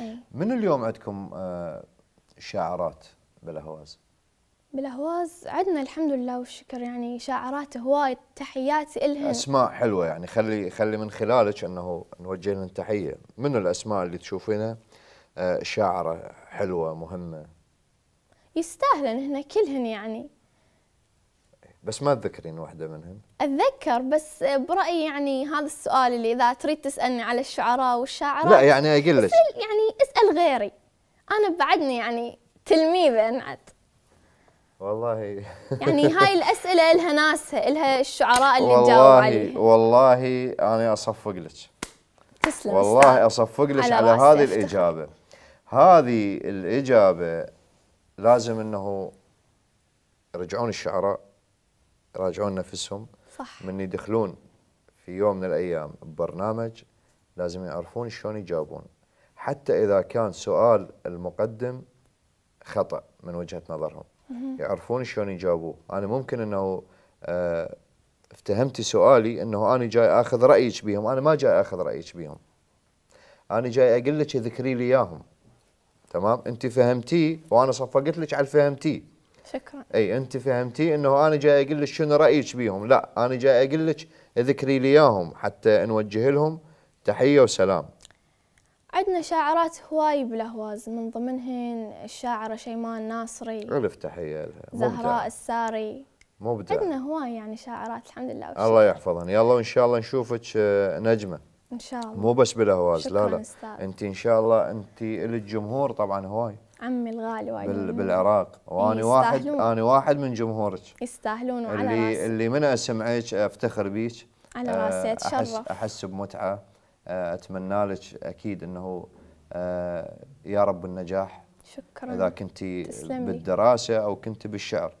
إيه. من اليوم عندكم آه، شاعرات بالاهواز؟ بالاهواز عندنا الحمد لله والشكر يعني شاعرات هواي تحيات الهن اسماء حلوه يعني خلي خلي من خلالك انه نوجه لهم تحيه من الاسماء اللي تشوفينها آه، شاعره حلوه مهمه يستاهلن هنا كلهن يعني بس ما تذكرين واحدة منهم؟ أتذكر بس برأيي يعني هذا السؤال اللي إذا تريد تسألني على الشعراء والشاعرات لا يعني أقول لك يعني اسأل غيري أنا بعدني يعني تلميذة أنعد والله يعني هاي الأسئلة لها ناسها لها الشعراء اللي نجاوب عليها والله أنا أصفق لك تسلم والله أصفق لك على, على هذه أفتح. الإجابة هذه الإجابة لازم أنه يرجعون الشعراء يراجعون نفسهم صح من يدخلون في يوم من الايام ببرنامج لازم يعرفون شلون يجاوبون حتى اذا كان سؤال المقدم خطا من وجهه نظرهم يعرفون شلون يجاوبوه انا ممكن انه آه، افتهمتي سؤالي انه انا جاي اخذ رايك بهم انا ما جاي اخذ رايك بهم انا جاي اقول لك ذكري لي اياهم تمام انت فهمتي وانا صفقت لك على فهمتي شكرا اي انت فهمتي انه انا جاي اقول لك شنو رايك بيهم لا انا جاي اقول لك ذكري لي اياهم حتى نوجه لهم تحيه وسلام عندنا شاعرات هواي بالاهواز من ضمنهن الشاعره شيماء الناصري الف تحيه لها زهراء الساري مبدع عندنا هواي يعني شاعرات الحمد لله وشي. الله يحفظهم يلا وان شاء الله نشوفك آه، نجمه ان شاء الله مو بس بالاهواز لا لا استاذ. انت ان شاء الله انت للجمهور طبعا هواي عمي الغالي وايد بال بالعراق وانا واحد انا واحد من جمهورك يستاهلون وعلى اللي راسي. اللي من اسمعك افتخر بيك على آه، راسي اتشرف أحس, احس بمتعه آه، اتمنى لك اكيد انه آه، يا رب النجاح شكرا اذا كنت بالدراسه او كنت بالشعر